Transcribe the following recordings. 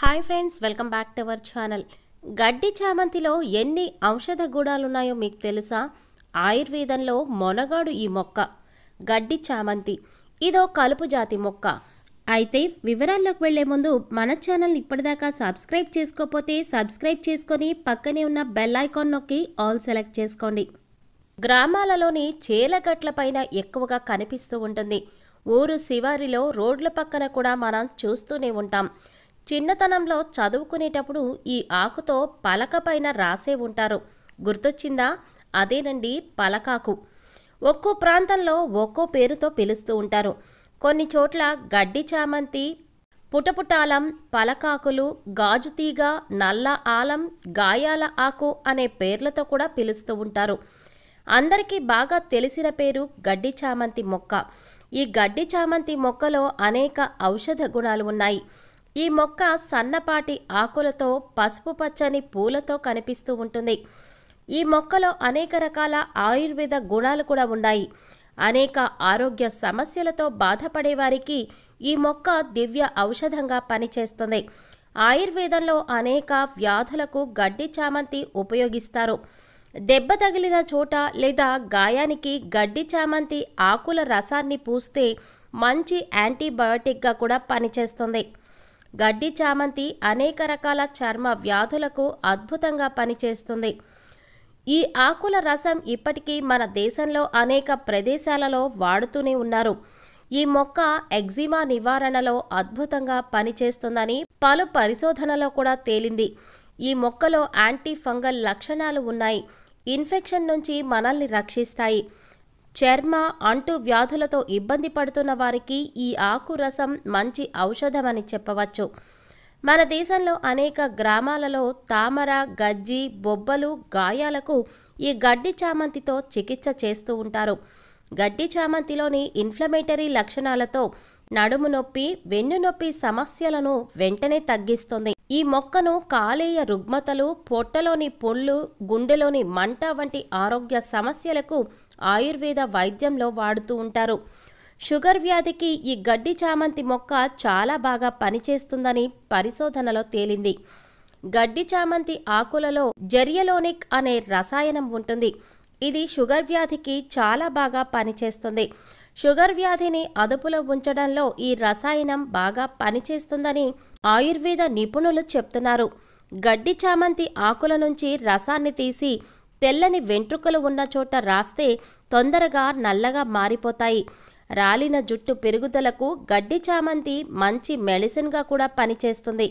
hi friends welcome back to our channel గడ్డి చామంతిలో ఎన్ని ఔషధ గుణాలున్నాయో మీకు తెలుసా ఆయుర్వేదంలో మొనగాడు ఈ మొక్క గడ్డి చామంతి ఇదో కలుపు జాతి మొక్క అయితే వివరాల్లోకి వెళ్లే ముందు మన ఛానల్ ఇప్పటిదాకా సబ్స్క్రైబ్ చేసుకోకపోతే సబ్స్క్రైబ్ చేసుకొని పక్కనే ఉన్న బెల్ ఐకాన్ నొక్కి ఆల్ సెలెక్ట్ చేసుకోండి గ్రామాలలోని పైన ఎక్కువగా కనిపిస్తూ ఉంటుంది ఊరు శివారిలో రోడ్ల పక్కన కూడా మనం చూస్తూనే ఉంటాం చిన్నతనంలో చదువుకునేటప్పుడు ఈ ఆకుతో పలకపైన రాసే ఉంటారు గుర్తొచ్చిందా అదేనండి పలకాకు ఒక్కో ప్రాంతంలో ఒక్కో పేరుతో పిలుస్తూ ఉంటారు కొన్ని చోట్ల గడ్డి చామంతి పుటపుటాలం పలకాకులు గాజుతీగ నల్ల ఆలం గాయాల ఆకు అనే పేర్లతో కూడా పిలుస్తూ ఉంటారు అందరికీ బాగా తెలిసిన పేరు గడ్డి చామంతి మొక్క ఈ గడ్డి చామంతి మొక్కలో అనేక ఔషధ గుణాలు ఉన్నాయి ఈ మొక్క సన్నపాటి ఆకులతో పసుపు పచ్చని పూలతో కనిపిస్తూ ఉంటుంది ఈ మొక్కలో అనేక రకాల ఆయుర్వేద గుణాలు కూడా ఉన్నాయి అనేక ఆరోగ్య సమస్యలతో బాధపడే వారికి ఈ మొక్క దివ్య ఔషధంగా పనిచేస్తుంది ఆయుర్వేదంలో అనేక వ్యాధులకు గడ్డి చామంతి ఉపయోగిస్తారు దెబ్బ తగిలిన చోట లేదా గాయానికి గడ్డి చామంతి ఆకుల రసాన్ని పూస్తే మంచి యాంటీబయోటిక్గా కూడా పనిచేస్తుంది గడ్డి చామంతి అనేక రకాల చర్మ వ్యాధులకు అద్భుతంగా పనిచేస్తుంది ఈ ఆకుల రసం ఇప్పటికీ మన దేశంలో అనేక ప్రదేశాలలో వాడుతూనే ఉన్నారు ఈ మొక్క ఎగ్జిమా నివారణలో అద్భుతంగా పనిచేస్తుందని పలు పరిశోధనలో కూడా తేలింది ఈ మొక్కలో యాంటీ ఫంగల్ లక్షణాలు ఉన్నాయి ఇన్ఫెక్షన్ నుంచి మనల్ని రక్షిస్తాయి చర్మ అంటు వ్యాధులతో ఇబ్బంది పడుతున్న వారికి ఈ ఆకు రసం మంచి ఔషధమని చెప్పవచ్చు మన దేశంలో అనేక గ్రామాలలో తామర గజ్జి బొబ్బలు గాయాలకు ఈ గడ్డి చామంతితో చికిత్స చేస్తూ ఉంటారు గడ్డి చామంతిలోని ఇన్ఫ్లమేటరీ లక్షణాలతో నడుము నొప్పి వెన్ను నొప్పి సమస్యలను వెంటనే తగ్గిస్తుంది ఈ మొక్కను కాలేయ రుగ్మతలు పొట్టలోని పొళ్ళు గుండెలోని మంట వంటి ఆరోగ్య సమస్యలకు ఆయుర్వేద వైద్యంలో వాడుతూ ఉంటారు షుగర్ వ్యాధికి ఈ గడ్డి చామంతి మొక్క చాలా బాగా పనిచేస్తుందని పరిశోధనలో తేలింది గడ్డి చామంతి ఆకులలో జెరియలోనిక్ అనే రసాయనం ఉంటుంది ఇది షుగర్ వ్యాధికి చాలా బాగా పనిచేస్తుంది షుగర్ వ్యాధిని అదుపులో ఉంచడంలో ఈ రసాయనం బాగా పనిచేస్తుందని ఆయుర్వేద నిపుణులు చెప్తున్నారు గడ్డి చామంతి ఆకుల నుంచి రసాన్ని తీసి తెల్లని వెంట్రుకలు ఉన్న చోట రాస్తే తొందరగా నల్లగా మారిపోతాయి రాలిన జుట్టు పెరుగుదలకు గడ్డి చామంతి మంచి మెడిసిన్గా కూడా పనిచేస్తుంది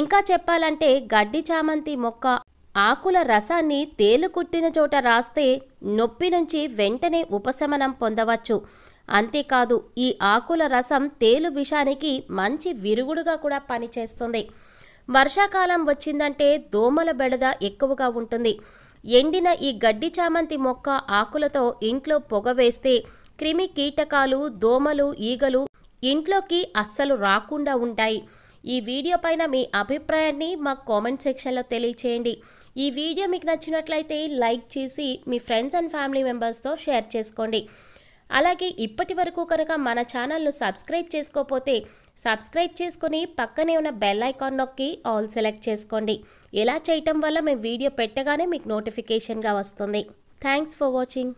ఇంకా చెప్పాలంటే గడ్డి చామంతి మొక్క ఆకుల రసాన్ని తేలు కుట్టిన చోట రాస్తే నొప్పి నుంచి వెంటనే ఉపశమనం పొందవచ్చు అంతేకాదు ఈ ఆకుల రసం తేలు విషానికి మంచి విరుగుడుగా కూడా పనిచేస్తుంది వర్షాకాలం వచ్చిందంటే దోమల బెడద ఎక్కువగా ఉంటుంది ఎండిన ఈ గడ్డి చామంతి మొక్క ఆకులతో ఇంట్లో పొగ వేస్తే క్రిమి కీటకాలు దోమలు ఈగలు ఇంట్లోకి అస్సలు రాకుండా ఉంటాయి ఈ వీడియో పైన మీ అభిప్రాయాన్ని మా కామెంట్ సెక్షన్లో తెలియచేయండి ఈ వీడియో మీకు నచ్చినట్లయితే లైక్ చేసి మీ ఫ్రెండ్స్ అండ్ ఫ్యామిలీ మెంబర్స్తో షేర్ చేసుకోండి అలాగే ఇప్పటి వరకు కనుక మన ఛానల్ను సబ్స్క్రైబ్ చేసుకోకపోతే సబ్స్క్రైబ్ చేసుకుని పక్కనే ఉన్న బెల్ ఐకాన్ నొక్కి ఆల్ సెలెక్ట్ చేసుకోండి ఇలా చేయటం వల్ల మేము వీడియో పెట్టగానే మీకు నోటిఫికేషన్గా వస్తుంది థ్యాంక్స్ ఫర్ వాచింగ్